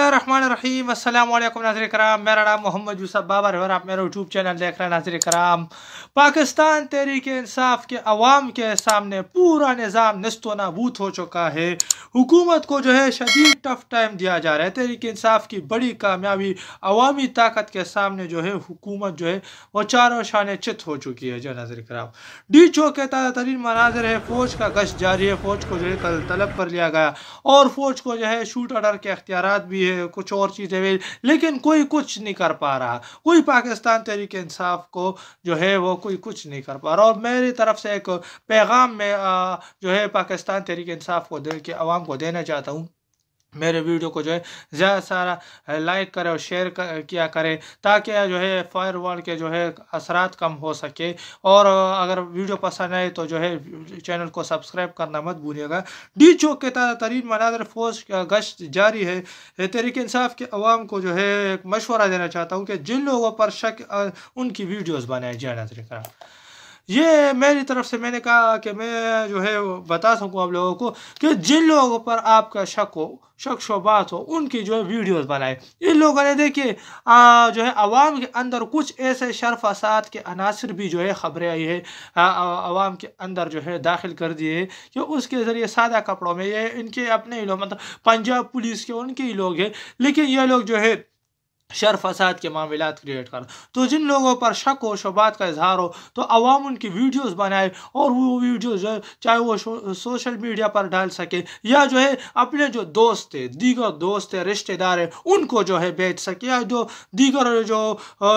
اللہ الرحمن الرحیم السلام علیکم ناظر کرام میرا نام محمد یوسف بابر آپ میرا یوٹیوب چینل دیکھ رہے ہیں ناظر کرام پاکستان تحریک انصاف کے عوام کے سامنے پورا نظام نست و نابود ہو چکا ہے حکومت کو جو ہے شدید ٹف ٹائم دیا جا رہا ہے تحریک انصاف کی بڑی کامیابی عوامی طاقت کے سامنے جو ہے حکومت جو ہے وہ چاروں شان چت ہو چکی ہے جو ناظر کرام ڈی کے تازہ ترین مناظر ہے فوج کا گشت جاری ہے فوج کو جو ہے کل طلب کر لیا گیا اور فوج کو جو ہے شوٹ آڈر کے اختیارات بھی ہے کچھ اور چیزیں لیکن کوئی کچھ نہیں کر پا رہا کوئی پاکستان تحریک انصاف کو جو ہے وہ کوئی کچھ نہیں کر پا رہا اور میری طرف سے ایک پیغام میں جو ہے پاکستان تحریک انصاف کو کے عوام کو دینا چاہتا ہوں میرے ویڈیو کو جو ہے زیادہ سارا لائک کرے اور شیئر کیا کرے تاکہ جو ہے فائر وال کے جو ہے اثرات کم ہو سکے اور اگر ویڈیو پسند آئے تو جو ہے چینل کو سبسکرائب کرنا مت بھولیے گا ڈی چوک کے تازہ ترین مناظر فوج کا گشت جاری ہے تحریک انصاف کے عوام کو جو ہے ایک مشورہ دینا چاہتا ہوں کہ جن لوگوں پر شک ان کی ویڈیوز بنائیں جی ہاں، نظر کرا یہ میری طرف سے میں نے کہا کہ میں جو ہے بتا سکوں آپ لوگوں کو کہ جن لوگوں پر آپ کا شک ہو شک شبات بات ہو ان کی جو ہے ویڈیوز بنائے ان لوگوں نے دیکھیے جو ہے عوام کے اندر کچھ ایسے شرف اثاد کے عناصر بھی جو ہے خبریں آئی ہے عوام کے اندر جو ہے داخل کر دیے ہے کہ اس کے ذریعے سادہ کپڑوں میں یہ ان کے اپنے ہی لوگ مطلب پنجاب پولیس کے ان کے ہی لوگ ہیں لیکن یہ لوگ جو ہے شر فساد کے معاملات کریٹ کر تو جن لوگوں پر شک ہو شبات کا اظہار ہو تو عوام ان کی ویڈیوز بنائے اور وہ ویڈیوز چاہے وہ سوشل میڈیا پر ڈال سکے یا جو ہے اپنے جو دوست ہے دیگر دوست ہے رشتہ دار ہیں ان کو جو ہے بیچ سکے یا جو دیگر جو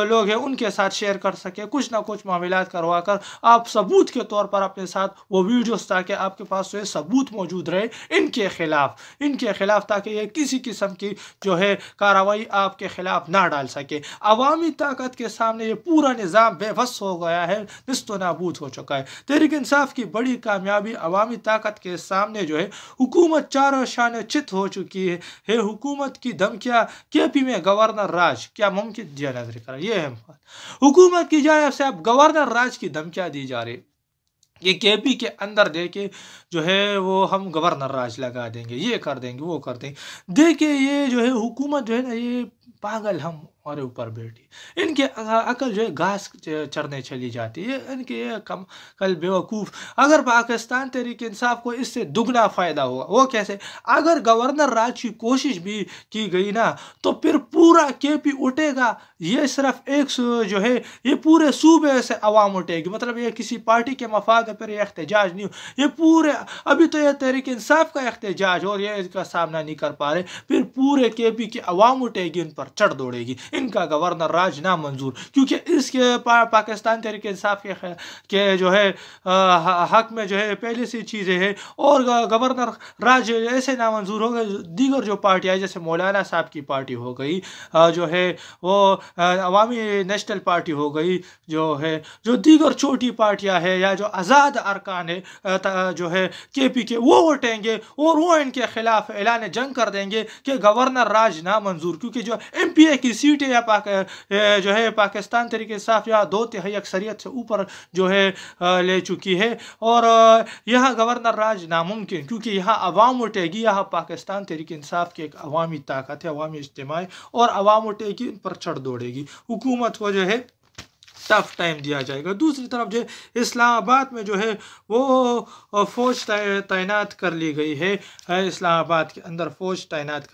لوگ ہیں ان کے ساتھ شیئر کر سکے کچھ نہ کچھ معاملات کروا کر آپ ثبوت کے طور پر اپنے ساتھ وہ ویڈیوز تاکہ آپ کے پاس جو ثبوت موجود رہے ان کے خلاف ان کے خلاف تاکہ یہ کسی قسم کی جو ہے کارروائی آپ کے خلاف آپ نہ ڈال سکے عوامی طاقت کے سامنے یہ پورا نظام بے بس ہو گیا ہے نست و نابود ہو چکا ہے تحریک انصاف کی بڑی کامیابی عوامی طاقت کے سامنے جو ہے حکومت چاروں شان چت ہو چکی ہے ہے حکومت کی دھمکیاں کے پی میں گورنر راج کیا ممکن دیا جی نظر کرا یہ ہے حکومت کی جانب سے اب گورنر راج کی دھمکیاں دی جا رہی یہ کے پی کے اندر دے کے جو ہے وہ ہم گورنر راج لگا دیں گے یہ کر دیں گے وہ کر دیں گے دے کے یہ جو ہے حکومت جو ہے نا یہ پاگل ہم اور اوپر بیٹھی ان کے عقل جو ہے گھاس چرنے چلی جاتی ہے ان کے کم کل بیوقوف اگر پاکستان تحریک انصاف کو اس سے دگنا فائدہ ہوا وہ کیسے اگر گورنر راج کی کوشش بھی کی گئی نا تو پھر پورا کے پی اٹھے گا یہ صرف ایک جو ہے یہ پورے صوبے سے عوام اٹھے گی مطلب یہ کسی پارٹی کے مفاد پر یہ احتجاج نہیں ہو یہ پورے ابھی تو یہ تحریک انصاف کا احتجاج ہو اور یہ اس کا سامنا نہیں کر پا رہے پھر پورے کے پی کی عوام اٹھے گی ان پر چڑھ دوڑے گی ان کا گورنر راج نہ منظور کیونکہ اس کے پاکستان تحریک انصاف کے جو ہے حق میں جو ہے پہلی سی چیزیں ہیں اور گورنر راج ایسے نامنظور ہو گئے دیگر جو پارٹیاں جیسے مولانا صاحب کی پارٹی ہو گئی جو ہے وہ عوامی نیشنل پارٹی ہو گئی جو ہے جو دیگر چھوٹی پارٹیاں ہیں یا جو آزاد ارکان ہے جو ہے کے پی کے وہ اٹھیں گے اور وہ ان کے خلاف اعلان جنگ کر دیں گے کہ گورنر راج نامنظور کیونکہ جو ایم پی اے کی سیٹیں یا جو ہے پاکستان طریقے صاف یا دو تہائی اکثریت سے اوپر جو ہے لے چکی ہے اور یہاں گورنر راج ناممکن کیونکہ یہاں عوام اٹھے گی یہاں پاکستان طریقے انصاف کی ایک عوامی طاقت ہے عوامی اجتماعی اور عوام اٹھے گی ان پر چڑھ دوڑے گی حکومت کو جو ہے ٹف ٹائم دیا جائے گا دوسری طرف جو اسلام آباد میں جو ہے وہ فوج تعینات کر لی گئی ہے اسلام آباد کے اندر فوج تعینات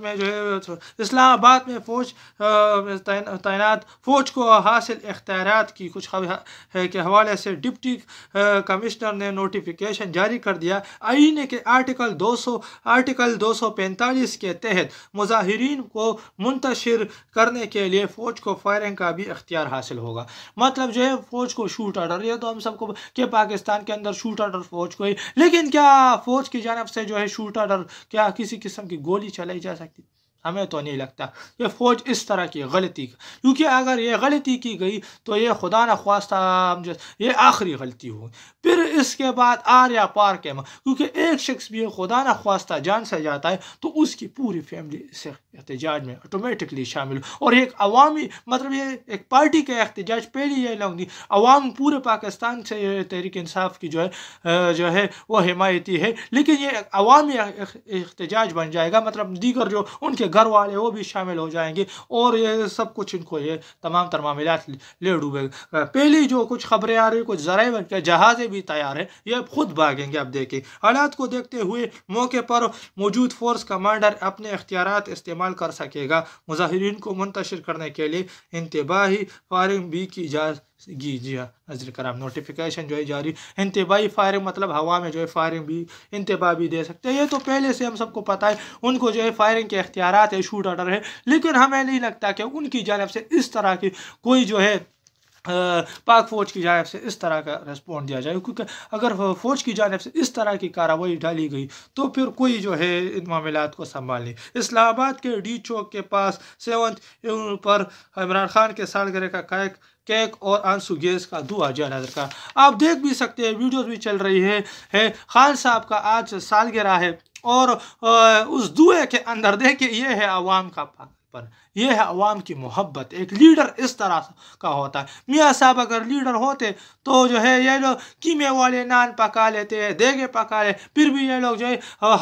میں جو ہے اسلام آباد میں فوج فوج کو حاصل اختیارات کی کچھ ہے کے حوالے سے ڈپٹی کمشنر نے نوٹیفیکیشن جاری کر دیا آئی کے آرٹیکل دو سو آرٹیکل دو سو پینتالیس کے تحت مظاہرین کو منتشر کرنے کے لیے فوج کو فائرنگ کا بھی اختیار حاصل ہوگا مطلب جو ہے فوج کو شوٹ آرڈر یہ تو ہم سب کو کہ پاکستان کے اندر شوٹ آرڈر فوج کو ہی لیکن کیا فوج کی جانب سے جو ہے شوٹ آرڈر کیا کسی قسم کی گولی چلائی جا سکتی ہمیں تو نہیں لگتا یہ فوج اس طرح کی غلطی کیونکہ اگر یہ غلطی کی گئی تو یہ نہ خواستہ یہ آخری غلطی ہو پھر اس کے بعد آریہ ماں کیونکہ ایک شخص بھی نہ خواستہ جان سے جاتا ہے تو اس کی پوری فیملی اس احتجاج میں آٹومیٹکلی شامل ہو اور ایک عوامی مطلب یہ ایک پارٹی کا احتجاج پہلی یہ لوگ نہیں عوام پورے پاکستان سے تحریک انصاف کی جو ہے جو ہے وہ حمایتی ہے لیکن یہ عوامی احتجاج بن جائے گا مطلب دیگر جو ان کے گھر والے وہ بھی شامل ہو جائیں گے اور یہ سب کچھ ان کو یہ تمام معاملات لے ڈوبے گا پہلی جو کچھ خبریں آ رہی کچھ ذرائع بن کے جہازیں بھی تیار ہیں یہ خود بھاگیں گے اب دیکھیں حالات کو دیکھتے ہوئے موقع پر موجود فورس کمانڈر اپنے اختیارات استعمال کر سکے گا مظاہرین کو منتشر کرنے کے لیے انتباہی فارنگ بھی کی جا جی جی ہاں کرام نوٹیفیکیشن جو ہے جاری انتباہی فائرنگ مطلب ہوا میں جو ہے فائرنگ بھی انتباہ بھی دے سکتے ہیں یہ تو پہلے سے ہم سب کو پتہ ہے ان کو جو ہے فائرنگ کے اختیارات ہے شوٹ آڈر ہے لیکن ہمیں نہیں لگتا کہ ان کی جانب سے اس طرح کی کوئی جو ہے پاک فوج کی جانب سے اس طرح کا ریسپونڈ دیا جائے کیونکہ اگر فوج کی جانب سے اس طرح کی کارروائی ڈالی گئی تو پھر کوئی جو ہے ان معاملات کو سنبھالنے اسلام آباد کے ڈی چوک کے پاس سیونتھ پر عمران خان کے سالگرہ کا کائک کیک اور آنسو کا دظ آپ دیکھ بھی سکتے ہیں ویڈیوز بھی چل رہی ہے خان صاحب کا آج سالگرہ ہے اور اس دعے کے اندر دیکھیں یہ ہے عوام کا پاک پر یہ ہے عوام کی محبت ایک لیڈر اس طرح کا ہوتا ہے میاں صاحب اگر لیڈر ہوتے تو جو ہے یہ لوگ کیمے والے نان پکا لیتے ہیں دیگے پکا پھر بھی یہ لوگ جو ہے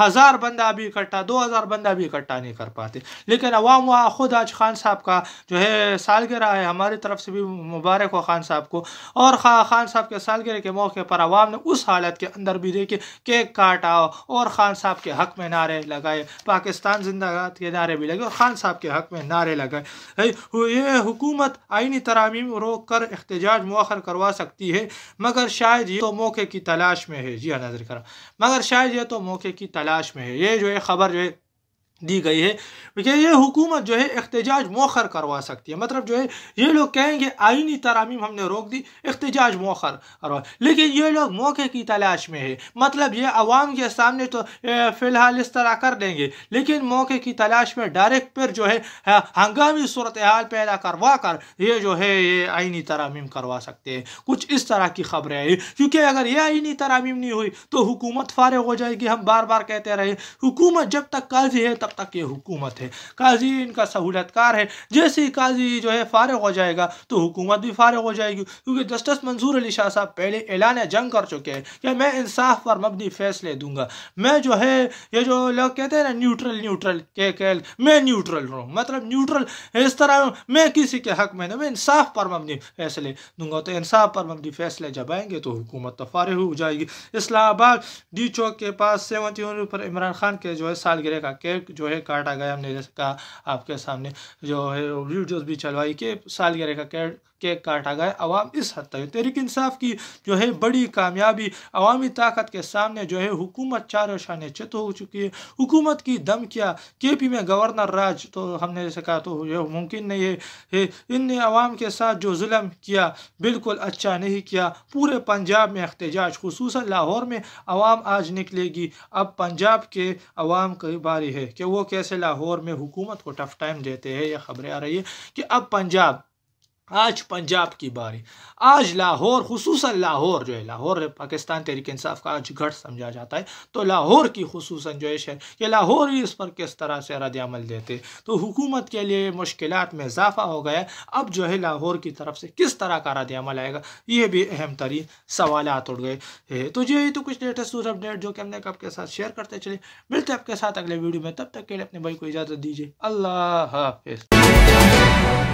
ہزار بندہ بھی اکٹھا دو ہزار بندہ بھی اکٹھا نہیں کر پاتے لیکن عوام وہاں خود آج خان صاحب کا جو ہے سالگرہ ہے ہماری طرف سے بھی مبارک ہو خان صاحب کو اور خان صاحب کے سالگرہ کے موقع پر عوام نے اس حالت کے اندر بھی دیکھے کیک کاٹا اور خان صاحب کے حق میں نعرے لگائے پاکستان زندہ کے نعرے بھی لگے اور خان صاحب کے حق حق میں نعرے لگائے یہ حکومت آئینی ترامیم روک کر احتجاج مؤخر کروا سکتی ہے مگر شاید یہ تو موقع کی تلاش میں ہے جی ہاں، مگر شاید یہ تو موقع کی تلاش میں ہے یہ جو خبر جو ہے دی گئی ہے کہ یہ حکومت جو ہے احتجاج موخر کروا سکتی ہے مطلب جو ہے یہ لوگ کہیں گے آئینی ترامیم ہم نے روک دی احتجاج موخر کروا لیکن یہ لوگ موقع کی تلاش میں ہے مطلب یہ عوام کے سامنے تو فی الحال اس طرح کر دیں گے لیکن موقع کی تلاش میں ڈائریکٹ پھر جو ہے ہاں، ہنگامی صورتحال پیدا کروا کر یہ جو ہے یہ آئینی ترامیم کروا سکتے ہیں کچھ اس طرح کی خبریں آئی کیونکہ اگر یہ آئینی ترامیم نہیں ہوئی تو حکومت فارغ ہو جائے گی ہم بار بار کہتے رہے حکومت جب تک ہے تب تب تک یہ حکومت ہے قاضی ان کا سہولت کار ہے جیسے قاضی جو ہے فارغ ہو جائے گا تو حکومت بھی فارغ ہو جائے گی کیونکہ جسٹس منظور علی شاہ صاحب پہلے اعلان جنگ کر چکے ہیں کہ میں انصاف پر مبنی فیصلے دوں گا میں جو ہے یہ جو لوگ کہتے ہیں نا نیوٹرل نیوٹرل کہ میں نیوٹرل ہوں مطلب نیوٹرل اس طرح ہوں میں کسی کے حق میں نہ میں انصاف پر مبنی فیصلے دوں گا تو انصاف پر مبنی فیصلے جب آئیں گے تو حکومت تو فارغ ہو جائے گی اسلام آباد ڈی چوک کے پاس سیونٹی پر عمران خان کے جو ہے سالگرہ کا کیک جو ہے کاٹا گیا ہم نے جیسے کہا آپ کے سامنے جو ہے ویڈیوز بھی چلوائی کہ سالگرہ کا کے کاٹا گیا عوام اس حد تک تحریک انصاف کی جو ہے بڑی کامیابی عوامی طاقت کے سامنے جو ہے حکومت چار شانے چت ہو چکی ہے حکومت کی دم کیا کے پی میں گورنر راج تو ہم نے جیسے کہا تو یہ ممکن نہیں ہے ان نے عوام کے ساتھ جو ظلم کیا بالکل اچھا نہیں کیا پورے پنجاب میں احتجاج خصوصاً لاہور میں عوام آج نکلے گی اب پنجاب کے عوام کئی باری ہے کہ وہ کیسے لاہور میں حکومت کو ٹف ٹائم دیتے ہیں یہ خبریں آ رہی ہے کہ اب پنجاب آج پنجاب کی باری آج لاہور خصوصاً لاہور جو ہے لاہور پاکستان تحریک انصاف کا آج گھٹ سمجھا جاتا ہے تو لاہور کی خصوصاً جو ہے شہر یہ لاہور ہی اس پر کس طرح سے رد عمل دیتے تو حکومت کے لیے مشکلات میں اضافہ ہو گیا اب جو ہے لاہور کی طرف سے کس طرح کا رد عمل آئے گا یہ بھی اہم ترین سوالات اٹھ گئے تو جی، یہ تو کچھ لیٹسٹ اپڈیٹ جو کہ ہم نے آپ کے ساتھ شیئر کرتے چلے ملتے آپ کے ساتھ اگلے ویڈیو میں تب تک کے لیے اپنے بھائی کو اجازت دیجیے اللہ حافظ